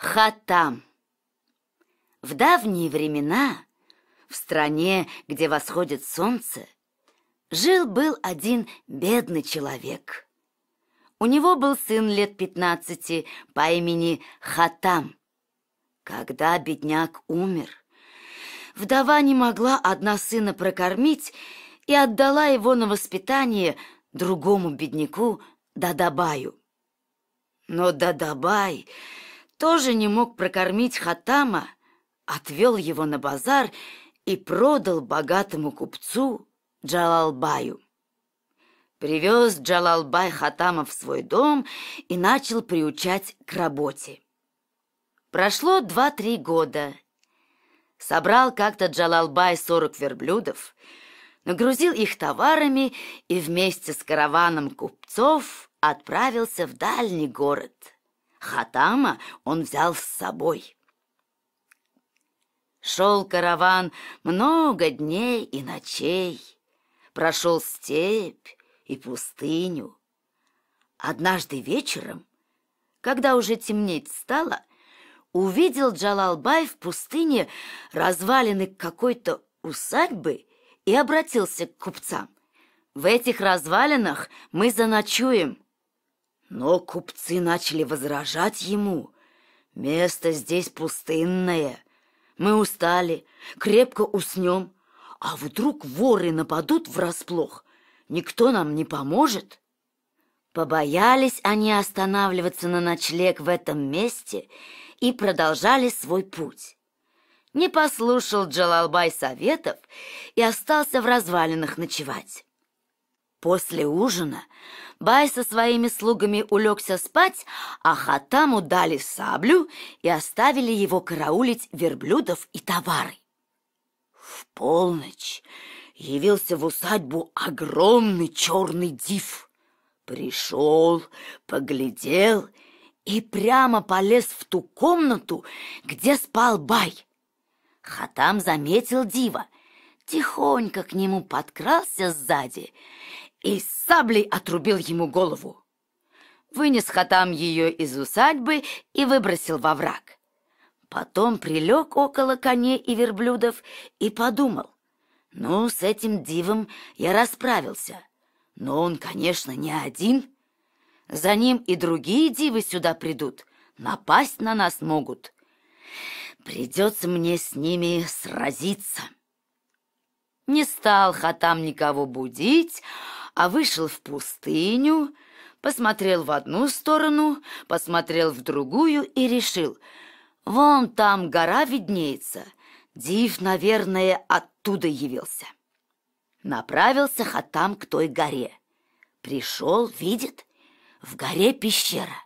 Хатам. В давние времена, в стране, где восходит солнце, жил-был один бедный человек. У него был сын лет пятнадцати по имени Хатам. Когда бедняк умер, вдова не могла одна сына прокормить и отдала его на воспитание другому бедняку Дадабаю. Но Дадабай тоже не мог прокормить Хатама, отвел его на базар и продал богатому купцу Джалалбаю. Привез Джалалбай Хатама в свой дом и начал приучать к работе. Прошло два-три года. Собрал как-то Джалалбай сорок верблюдов, нагрузил их товарами и вместе с караваном купцов отправился в дальний город – Хатама он взял с собой. Шел караван много дней и ночей, прошел степь и пустыню. Однажды вечером, когда уже темнеть стало, увидел Джалалбай в пустыне развалины какой-то усадьбы и обратился к купцам. «В этих развалинах мы заночуем. Но купцы начали возражать ему. Место здесь пустынное. Мы устали, крепко уснем. А вдруг воры нападут врасплох? Никто нам не поможет? Побоялись они останавливаться на ночлег в этом месте и продолжали свой путь. Не послушал Джалалбай советов и остался в развалинах ночевать. После ужина Бай со своими слугами улегся спать, а Хатаму дали саблю и оставили его караулить верблюдов и товары. В полночь явился в усадьбу огромный черный див. Пришел, поглядел и прямо полез в ту комнату, где спал Бай. Хатам заметил дива, тихонько к нему подкрался сзади и саблей отрубил ему голову. Вынес хатам ее из усадьбы и выбросил во враг. Потом прилег около коней и верблюдов и подумал, ну, с этим дивом я расправился. Но он, конечно, не один. За ним и другие дивы сюда придут, напасть на нас могут. Придется мне с ними сразиться. Не стал Хатам никого будить, а вышел в пустыню, посмотрел в одну сторону, посмотрел в другую и решил, вон там гора виднеется, Див, наверное, оттуда явился. Направился Хатам к той горе. Пришел, видит, в горе пещера.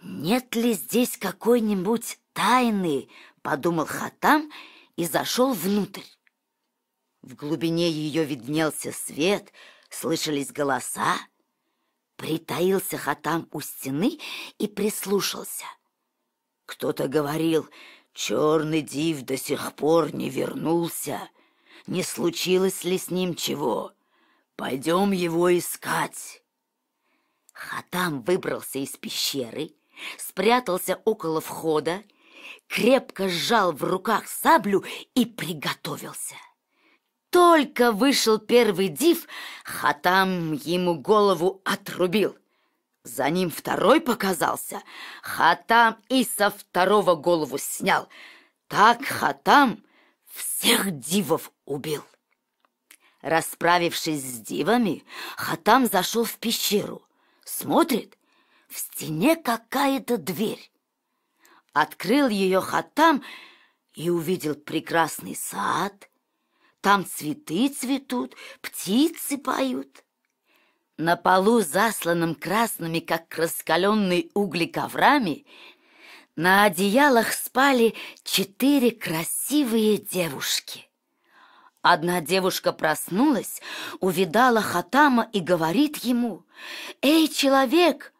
«Нет ли здесь какой-нибудь тайны?» — подумал Хатам и зашел внутрь. В глубине ее виднелся свет — слышались голоса. Притаился Хатам у стены и прислушался. Кто-то говорил, черный див до сих пор не вернулся. Не случилось ли с ним чего? Пойдем его искать. Хатам выбрался из пещеры, спрятался около входа, крепко сжал в руках саблю и приготовился только вышел первый див, Хатам ему голову отрубил. За ним второй показался, Хатам и со второго голову снял. Так Хатам всех дивов убил. Расправившись с дивами, Хатам зашел в пещеру. Смотрит, в стене какая-то дверь. Открыл ее Хатам и увидел прекрасный сад, там цветы цветут, птицы поют. На полу, засланном красными, как раскаленные угли коврами, на одеялах спали четыре красивые девушки. Одна девушка проснулась, увидала Хатама и говорит ему, «Эй, человек,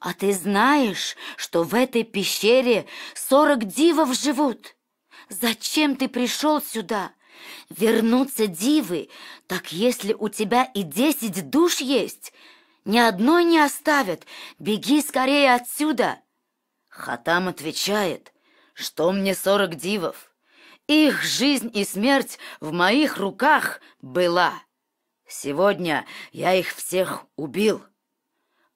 а ты знаешь, что в этой пещере сорок дивов живут? Зачем ты пришел сюда? Вернуться дивы, так если у тебя и десять душ есть, ни одной не оставят, беги скорее отсюда. Хатам отвечает, что мне сорок дивов. Их жизнь и смерть в моих руках была. Сегодня я их всех убил.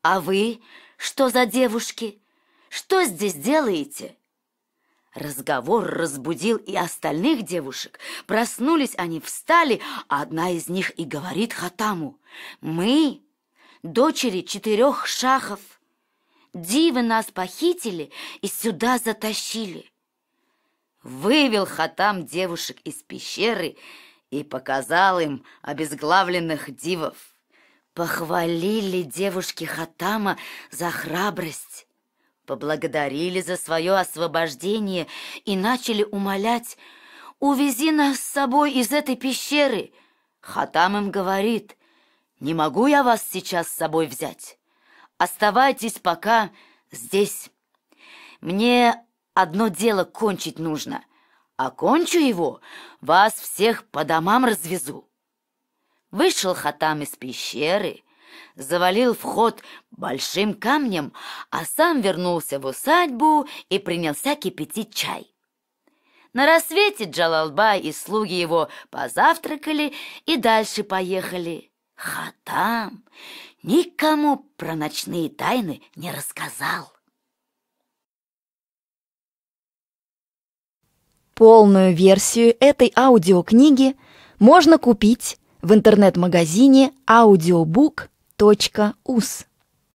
А вы что за девушки? Что здесь делаете? Разговор разбудил и остальных девушек. Проснулись они, встали, а одна из них и говорит Хатаму. «Мы – дочери четырех шахов. Дивы нас похитили и сюда затащили». Вывел Хатам девушек из пещеры и показал им обезглавленных дивов. Похвалили девушки Хатама за храбрость поблагодарили за свое освобождение и начали умолять «Увези нас с собой из этой пещеры!» Хатам им говорит «Не могу я вас сейчас с собой взять. Оставайтесь пока здесь. Мне одно дело кончить нужно. Окончу его, вас всех по домам развезу». Вышел Хатам из пещеры, завалил вход большим камнем, а сам вернулся в усадьбу и принялся кипятить чай. На рассвете Джалалбай и слуги его позавтракали и дальше поехали. Хатам никому про ночные тайны не рассказал. Полную версию этой аудиокниги можно купить в интернет-магазине audiobook.com .us